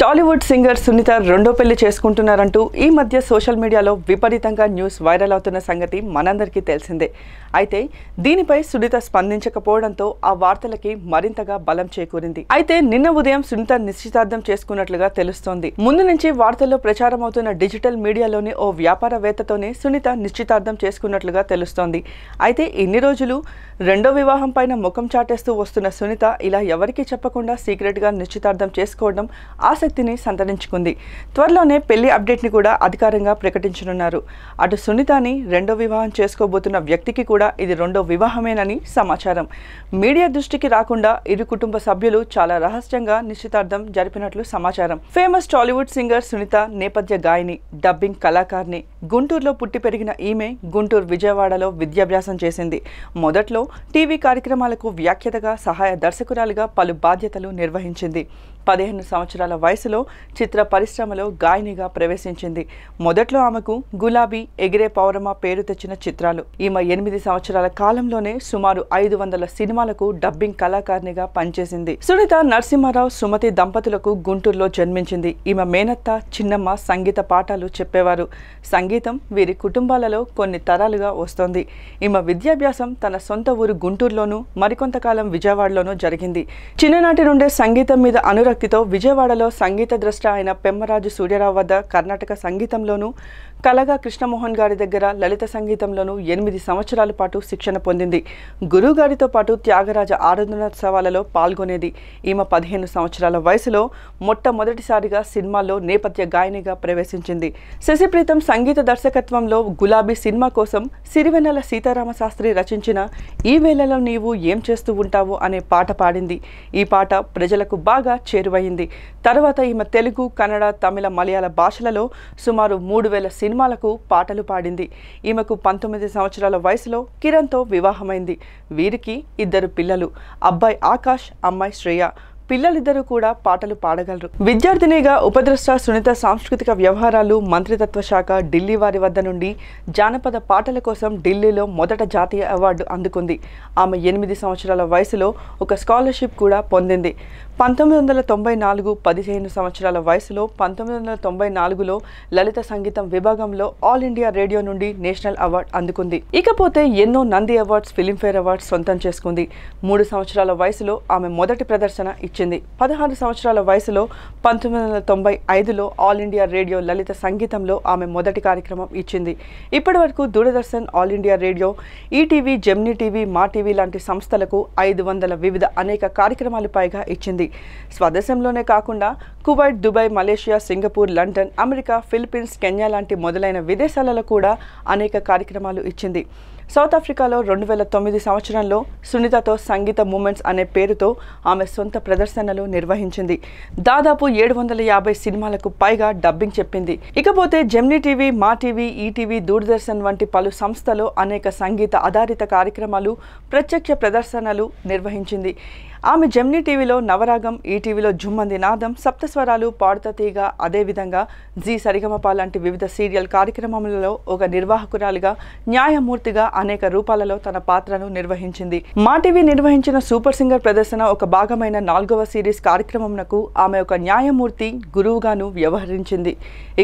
Tollywood singer Sunitha రెండో పెళ్లి చేసుకుంటున్నారంటూ ఈ మధ్య సోషల్ మీడియాలో విపరీతంగా న్యూస్ వైరల్ అవుతున్న సంగతి మనందరికీ తెలిసిందే అయితే దీనిపై సునీత స్పందించకపోవడంతో ఆ వార్తలకి మరింతగా బలం చేకూరింది అయితే నిన్న ఉదయం సునీత నిశ్చితార్థం చేసుకున్నట్లుగా తెలుస్తోంది ముందు నుంచి వార్తల్లో ప్రచారం అవుతున్న డిజిటల్ మీడియాలోని ఓ వ్యాపారవేత్తతోనే సునీత నిశ్చితార్థం చేసుకున్నట్లుగా తెలుస్తోంది అయితే ఇన్ని రోజులు రెండో వివాహం పైన ముఖం చాటేస్తూ వస్తున్న సునీత ఇలా ఎవరికీ చెప్పకుండా సీక్రెట్గా నిశ్చితార్థం చేసుకోవడం ఆసక్తి ఆసక్తిని సంతరించుకుంది త్వరలోనే పెళ్లి అప్డేట్ని కూడా అధికారంగా ప్రకటించనున్నారు అటు సునీతని రెండో వివాహం చేసుకోబోతున్న వ్యక్తికి కూడా ఇది రెండో వివాహమేనని సమాచారం మీడియా దృష్టికి రాకుండా ఇరు కుటుంబ సభ్యులు చాలా రహస్యంగా నిశ్చితార్థం జరిపినట్లు సమాచారం ఫేమస్ టాలీవుడ్ సింగర్ సునీత నేపథ్య గాయని డబ్బింగ్ కళాకారిణి గుంటూరులో పుట్టి పెరిగిన ఈమె గుంటూరు విజయవాడలో విద్యాభ్యాసం చేసింది మొదట్లో టీవీ కార్యక్రమాలకు వ్యాఖ్యతగా సహాయ దర్శకురాలుగా పలు బాధ్యతలు నిర్వహించింది పదిహేను సంవత్సరాల వయసులో చిత్ర పరిశ్రమలో గాయనిగా ప్రవేశించింది మొదట్లో ఆమెకు గులాబీ ఎగిరే పౌరమ పేరు తెచ్చిన చిత్రాలు ఈమె ఎనిమిది సంవత్సరాల కాలంలోనే సుమారు ఐదు వందల సినిమాలకు డబ్బింగ్ కళాకారిణిగా పనిచేసింది సునీత నరసింహారావు సుమతి దంపతులకు గుంటూరులో జన్మించింది ఈమె మేనత్త చిన్నమ్మ సంగీత పాఠాలు చెప్పేవారు సంగీతం వీరి కుటుంబాలలో కొన్ని తరాలుగా వస్తోంది ఈమె విద్యాభ్యాసం తన సొంత ఊరు గుంటూరులోనూ మరికొంతకాలం విజయవాడలోనూ జరిగింది చిన్ననాటి నుండే సంగీతం మీద అనురక్ ఆసక్తితో విజయవాడలో సంగీత ద్రష్ట అయిన పెమ్మరాజు సూర్యరావు వద్ద కర్ణాటక సంగీతంలోనూ కలగా కృష్ణమోహన్ గారి దగ్గర లలిత సంగీతంలోనూ ఎనిమిది సంవత్సరాల పాటు శిక్షణ పొందింది గురువుగారితో పాటు త్యాగరాజ ఆరాధనోత్సవాలలో పాల్గొనేది ఈమె పదిహేను సంవత్సరాల వయసులో మొట్టమొదటిసారిగా సినిమాల్లో నేపథ్య గాయనిగా ప్రవేశించింది శశిప్రీతం సంగీత దర్శకత్వంలో గులాబీ సినిమా కోసం సిరివెన్నెల సీతారామ శాస్త్రి రచించిన ఈ వేళలో నీవు ఏం చేస్తూ ఉంటావు అనే పాట పాడింది ఈ పాట ప్రజలకు బాగా చేరువయింది తర్వాత ఈమె తెలుగు కన్నడ తమిళ మలయాళ భాషలలో సుమారు మూడు వేల సినిమాలకు పాటలు పాడింది ఈమెకు పంతొమ్మిది సంవత్సరాల వయసులో కిరణ్తో వివాహమైంది వీరికి ఇద్దరు పిల్లలు అబ్బాయి ఆకాష్ అమ్మాయి శ్రేయ పిల్లలిద్దరూ కూడా పాటలు పాడగలరు విద్యార్థినిగా ఉపద్రష్ట సునీత సాంస్కృతిక వ్యవహారాలు మంత్రిత్వ శాఖ ఢిల్లీ వారి వద్ద నుండి జానపద పాటల కోసం ఢిల్లీలో మొదట జాతీయ అవార్డు అందుకుంది ఆమె ఎనిమిది సంవత్సరాల వయసులో ఒక స్కాలర్షిప్ కూడా పొందింది పంతొమ్మిది వందల తొంభై నాలుగు పదిహేను సంవత్సరాల వయసులో పంతొమ్మిది వందల తొంభై నాలుగులో లలిత సంగీతం విభాగంలో ఆల్ ఇండియా రేడియో నుండి నేషనల్ అవార్డు అందుకుంది ఇకపోతే ఎన్నో నంది అవార్డ్స్ ఫిలింఫేర్ అవార్డ్స్ సొంతం చేసుకుంది మూడు సంవత్సరాల వయసులో ఆమె మొదటి ప్రదర్శన ఇచ్చింది పదహారు సంవత్సరాల వయసులో పంతొమ్మిది వందల తొంభై ఐదులో ఆల్ ఇండియా రేడియో లలిత సంగీతంలో ఆమె మొదటి కార్యక్రమం ఇచ్చింది ఇప్పటి వరకు Doordarshan All India Radio ETV Gemini TV Maa TV లాంటి సంస్థలకు ఐదు వందల వివిధ అనేక కార్యక్రమాలు పైగా ఇచ్చింది స్వదేశంలోనే కాకుండా Kuwait Dubai Malaysia Singapore London America Philippines Kenya లాంటి మొదలైన విదేశాలలో కూడా అనేక కార్యక్రమాలు ఇచ్చింది సౌత్ ఆఫ్రికాలో రెండు వేల తొమ్మిది సంవత్సరంలో సునీతతో సంగీత మూమెంట్స్ అనే పేరుతో ఆమె సొంత ప్రదర్శనలు నిర్వహించింది దాదాపు ఏడు వందల యాభై సినిమాలకు పైగా డబ్బింగ్ చెప్పింది ఇకపోతే Gemini TV Maa TV ETV Doordarshan వంటి పలు సంస్థలు అనేక సంగీత ఆధారిత కార్యక్రమాలు ప్రత్యక్ష ప్రదర్శనలు నిర్వహించింది ఆమె జెమ్నీ టీవీలో నవరాగం ఈటీవీలో జుమ్మంది నాదం సప్తస్వరాలు పాడుతతీగా అదేవిధంగా జీ సరిగమప లాంటి వివిధ సీరియల్ కార్యక్రమాలలో ఒక నిర్వాహకురాలిగా న్యాయమూర్తిగా అనేక రూపాలలో తన పాత్రను నిర్వహించింది మా టీవీ నిర్వహించిన సూపర్ సింగర్ ప్రదర్శన ఒక భాగమైన నాలుగవ సిరీస్ కార్యక్రమంకు ఆమె ఒక న్యాయమూర్తి గురువుగాను వ్యవహరించింది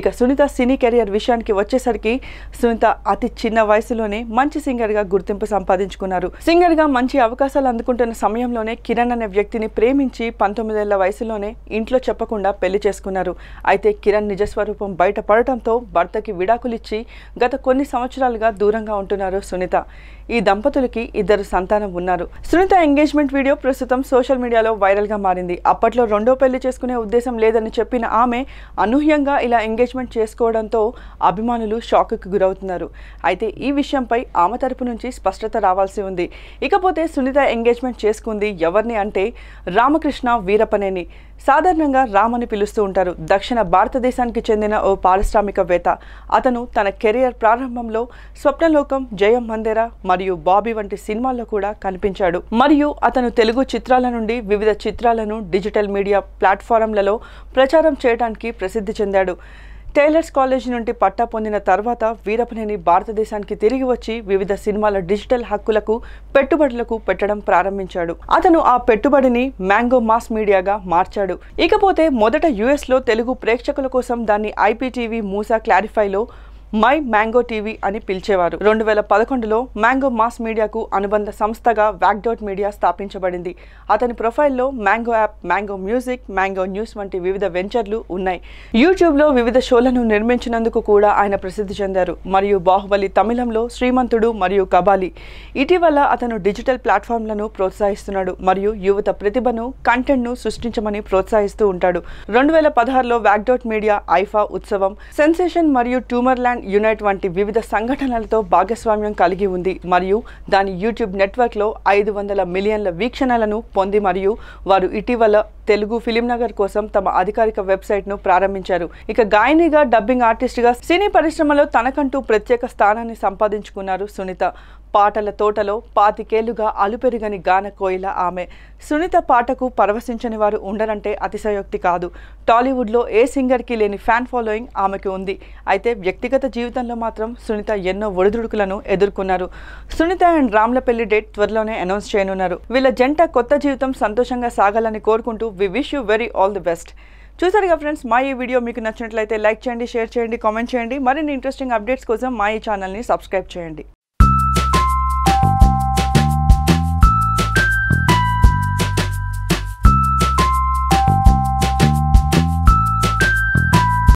ఇక సునీత సినీ కెరియర్ విషయానికి వచ్చేసరికి సునీత అతి చిన్న వయసులోనే మంచి సింగర్ గా గుర్తింపు సంపాదించుకున్నారు సింగర్ గా మంచి అవకాశాలు అందుకుంటున్న సమయంలోనే కిరణ్ అనే వ్యక్తిని ప్రేమించి పంతొమ్మిదేళ్ల వయసులోనే ఇంట్లో చెప్పకుండా పెళ్లి చేసుకున్నారు అయితే కిరణ్ నిజస్వరూపం బయటపడటంతో భర్తకి విడాకులిచ్చి గత కొన్ని సంవత్సరాలుగా దూరంగా ఉంటున్నారు సునీత నాణ్యత ఈ దంపతులకి ఇద్దరు సంతానం ఉన్నారు సునీత ఎంగేజ్మెంట్ వీడియో ప్రస్తుతం సోషల్ మీడియాలో వైరల్గా మారింది అప్పట్లో రెండో పెళ్లి చేసుకునే ఉద్దేశం లేదని చెప్పిన ఆమె అనూహ్యంగా ఇలా ఎంగేజ్మెంట్ చేసుకోవడంతో అభిమానులు షాక్కి గురవుతున్నారు అయితే ఈ విషయంపై ఆమె తరపు నుంచి స్పష్టత రావాల్సి ఉంది ఇకపోతే సునీత ఎంగేజ్మెంట్ చేసుకుంది ఎవరిని అంటే రామకృష్ణ వీరపనేని సాధారణంగా రామ్ అని పిలుస్తూ ఉంటారు దక్షిణ భారతదేశానికి చెందిన ఓ పారిశ్రామికవేత్త అతను తన కెరియర్ ప్రారంభంలో స్వప్నలోకం జయం మందేరా మరియు బాబీ వంటి సినిమాల్లో కూడా కనిపించాడు మరియు అతను తెలుగు చిత్రాల నుండి వివిధ చిత్రాలను డిజిటల్ మీడియా ప్లాట్ఫారంలలో ప్రచారం చేయడానికి ప్రసిద్ధి చెందాడు టైలర్స్ కాలేజీ నుండి పట్టా పొందిన తర్వాత వీరపనేని భారతదేశానికి తిరిగి వచ్చి వివిధ సినిమాల డిజిటల్ హక్కులకు పెట్టుబడులకు పెట్టడం ప్రారంభించాడు అతను ఆ పెట్టుబడిని మ్యాంగో మాస్ మీడియాగా మార్చాడు ఇకపోతే మొదట యుఎస్లో తెలుగు ప్రేక్షకుల కోసం దాన్ని ఐపీటీవీ మూసా క్లారిఫైలో మై మ్యాంగో టీవీ అని పిలిచేవారు రెండు వేల పదకొండులో మ్యాంగో మాస్ మీడియాకు అనుబంధ సంస్థగా డౌట్ మీడియా స్థాపించబడింది అతని ప్రొఫైల్లో Mango app Mango music Mango news వంటి వివిధ వెంచర్లు ఉన్నాయి యూట్యూబ్లో వివిధ షోలను నిర్మించినందుకు కూడా ఆయన ప్రసిద్ధి చెందారు మరియు బాహుబలి తమిళంలో శ్రీమంతుడు మరియు కబాలి ఇటీవల అతను డిజిటల్ ప్లాట్ఫామ్లను ప్రోత్సహిస్తున్నాడు మరియు యువత ప్రతిభను కంటెంట్ను సృష్టించమని ప్రోత్సహిస్తూ ఉంటాడు రెండు వేల పదహారులో డౌట్ మీడియా ఐఫా ఉత్సవం సెన్సేషన్ మరియు ట్యూమర్ ల్యాండ్ యునైట్ వంటి వివిధ సంఘటనలతో భాగస్వామ్యం కలిగి ఉంది మరియు దాని యూట్యూబ్ నెట్వర్క్లో ఐదు వందల మిలియన్ల వీక్షణలను పొంది మరియు వారు ఇటీవల తెలుగు ఫిలిం నగర్ కోసం తమ అధికారిక వెబ్సైట్ ను ప్రారంభించారు ఇక గాయనిగా డబ్బింగ్ ఆర్టిస్ట్ గా సినీ పరిశ్రమలో తనకంటూ ప్రత్యేక స్థానాన్ని సంపాదించుకున్నారు సునీత పాటల తోటలో పాతికేళ్లుగా అలుపెరుగని గాన కోయిల ఆమె సునీత పాటకు పరవశించని వారు ఉండరంటే అతిశయోక్తి కాదు టాలీవుడ్లో ఏ సింగర్కి లేని ఫ్యాన్ ఫాలోయింగ్ ఆమెకు ఉంది అయితే వ్యక్తిగత జీవితంలో మాత్రం సునీత ఎన్నో ఒడిదుడుకులను ఎదుర్కొన్నారు సునీత అండ్ రామ్ల పెళ్లి డేట్ త్వరలోనే అనౌన్స్ చేయనున్నారు వీళ్ళ జంట కొత్త జీవితం సంతోషంగా సాగాలని కోరుకుంటూ we wish you very all the best చూసారుగా ఫ్రెండ్స్ మా ఈ వీడియో మీకు నచ్చినట్లయితే లైక్ చేయండి షేర్ చేయండి కామెంట్ చేయండి మరిన్ని ఇంట్రెస్టింగ్ అప్డేట్స్ కోసం మా ఈ ఛానల్ని సబ్స్క్రైబ్ చేయండి